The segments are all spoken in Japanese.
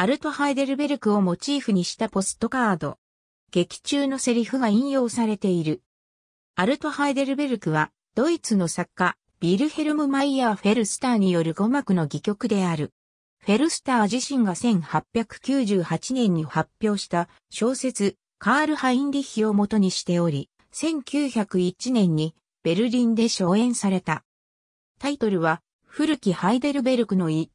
アルト・ハイデルベルクをモチーフにしたポストカード。劇中のセリフが引用されている。アルト・ハイデルベルクは、ドイツの作家、ビルヘルム・マイヤー・フェルスターによる語幕の戯曲である。フェルスター自身が1898年に発表した小説、カール・ハインリッヒを元にしており、1901年にベルリンで上演された。タイトルは、古きハイデルベルクの意、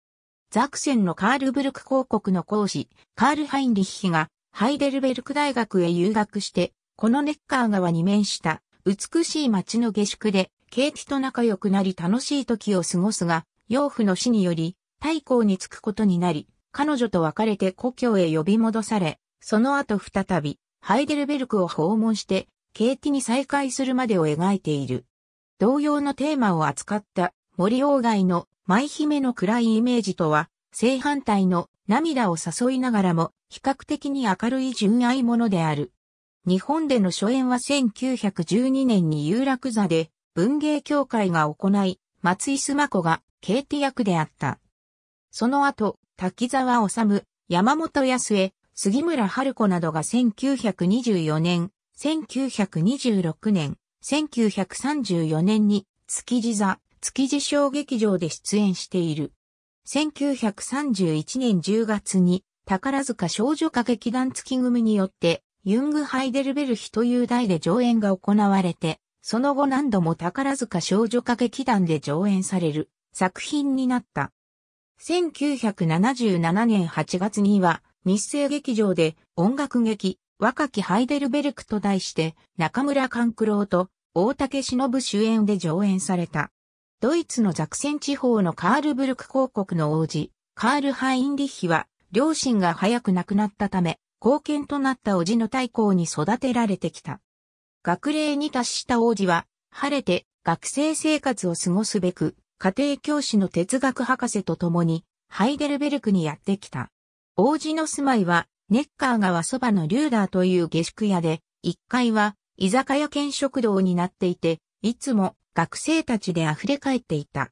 ザクセンのカールブルク公国の講師、カール・ハインリッヒが、ハイデルベルク大学へ留学して、このネッカー川に面した美しい街の下宿で、ケイティと仲良くなり楽しい時を過ごすが、養父の死により、太閤に着くことになり、彼女と別れて故郷へ呼び戻され、その後再び、ハイデルベルクを訪問して、ケイティに再会するまでを描いている。同様のテーマを扱った森鴎外の舞姫の暗いイメージとは、正反対の涙を誘いながらも、比較的に明るい純愛者である。日本での初演は1912年に有楽座で文芸協会が行い、松井須磨子がケーテ役であった。その後、滝沢治、山本康江、杉村春子などが1924年、1926年、1934年に築地座、築地小劇場で出演している。1931年10月に宝塚少女歌劇団月組によってユング・ハイデルベルヒという題で上演が行われて、その後何度も宝塚少女歌劇団で上演される作品になった。1977年8月には日生劇場で音楽劇若きハイデルベルクと題して中村勘九郎と大竹忍主演で上演された。ドイツのザクセン地方のカールブルク公国の王子、カール・ハインリッヒは、両親が早く亡くなったため、後見となった叔父の太公に育てられてきた。学齢に達した王子は、晴れて学生生活を過ごすべく、家庭教師の哲学博士と共に、ハイデルベルクにやってきた。王子の住まいは、ネッカー川そばのリューダーという下宿屋で、1階は居酒屋兼食堂になっていて、いつも学生たちで溢れ返っていた。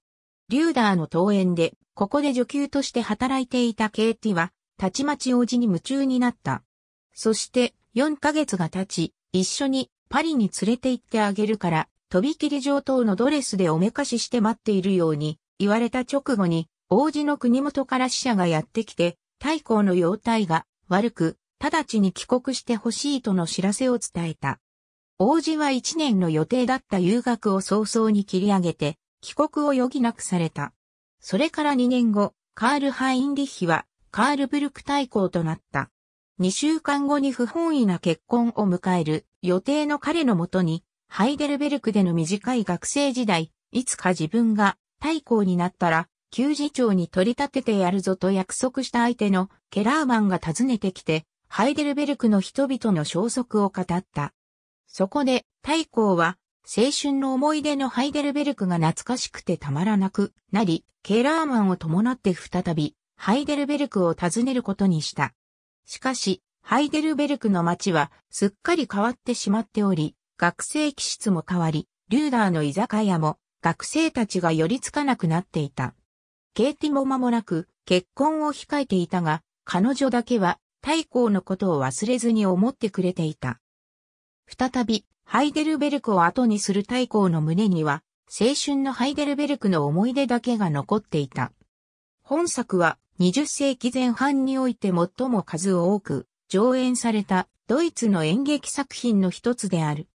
リューダーの登園で、ここで女給として働いていたケイティは、たちまち王子に夢中になった。そして、4ヶ月が経ち、一緒にパリに連れて行ってあげるから、とびきり上等のドレスでおめかしして待っているように、言われた直後に、王子の国元から死者がやってきて、太閤の容態が悪く、直ちに帰国してほしいとの知らせを伝えた。王子は1年の予定だった遊学を早々に切り上げて、帰国を余儀なくされた。それから2年後、カール・ハインリッヒは、カールブルク大公となった。2週間後に不本意な結婚を迎える予定の彼のもとに、ハイデルベルクでの短い学生時代、いつか自分が大公になったら、休次長に取り立ててやるぞと約束した相手のケラーマンが訪ねてきて、ハイデルベルクの人々の消息を語った。そこで、太公は、青春の思い出のハイデルベルクが懐かしくてたまらなくなり、ケラーマンを伴って再び、ハイデルベルクを訪ねることにした。しかし、ハイデルベルクの街はすっかり変わってしまっており、学生気質も変わり、リューダーの居酒屋も学生たちが寄りつかなくなっていた。ケイティも間もなく結婚を控えていたが、彼女だけは太公のことを忘れずに思ってくれていた。再び、ハイデルベルクを後にする大公の胸には、青春のハイデルベルクの思い出だけが残っていた。本作は20世紀前半において最も数多く上演されたドイツの演劇作品の一つである。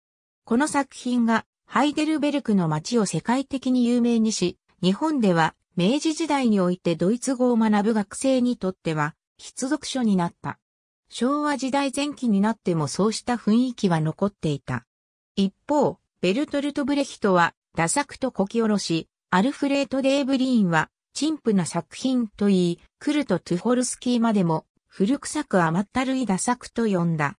この作品がハイデルベルクの街を世界的に有名にし、日本では明治時代においてドイツ語を学ぶ学生にとっては必読書になった。昭和時代前期になってもそうした雰囲気は残っていた。一方、ベルトルト・ブレヒトは、打作とこきおろし、アルフレート・デーブリーンは、陳腐な作品と言い、クルト・トゥホルスキーまでも、古臭く甘ったるい打作と呼んだ。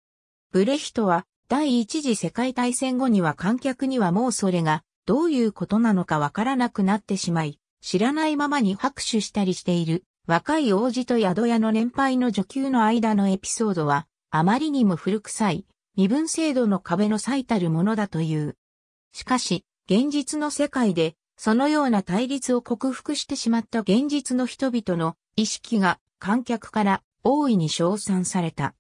ブレヒトは、第一次世界大戦後には観客にはもうそれが、どういうことなのかわからなくなってしまい、知らないままに拍手したりしている若い王子と宿屋の年配の女給の間のエピソードは、あまりにも古臭い、身分制度の壁の最たるものだという。しかし、現実の世界で、そのような対立を克服してしまった現実の人々の意識が観客から大いに称賛された。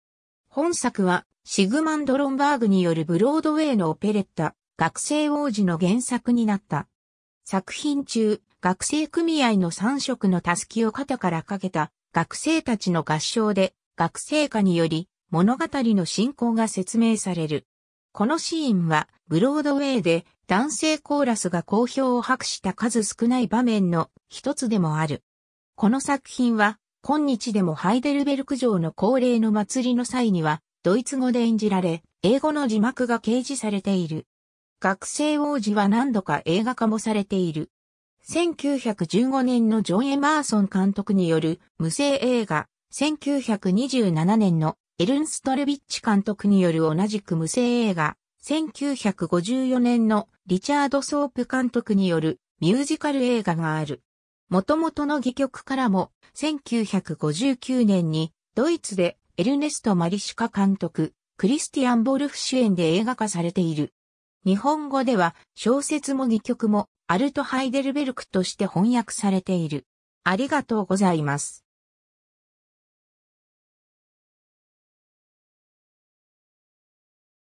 本作はシグマンド・ロンバーグによるブロードウェイのオペレッタ、学生王子の原作になった。作品中、学生組合の3色のたすきを肩からかけた学生たちの合唱で学生歌により物語の進行が説明される。このシーンはブロードウェイで男性コーラスが好評を博した数少ない場面の一つでもある。この作品は今日でもハイデルベルク城の恒例の祭りの際にはドイツ語で演じられ、英語の字幕が掲示されている。学生王子は何度か映画化もされている。1915年のジョン・エマーソン監督による無声映画、1927年のエルンストルビッチ監督による同じく無声映画、1954年のリチャード・ソープ監督によるミュージカル映画がある。元々の戯曲からも、1959年にドイツでエルネスト・マリシュカ監督、クリスティアン・ボルフ主演で映画化されている。日本語では小説も2曲もアルト・ハイデルベルクとして翻訳されている。ありがとうございます。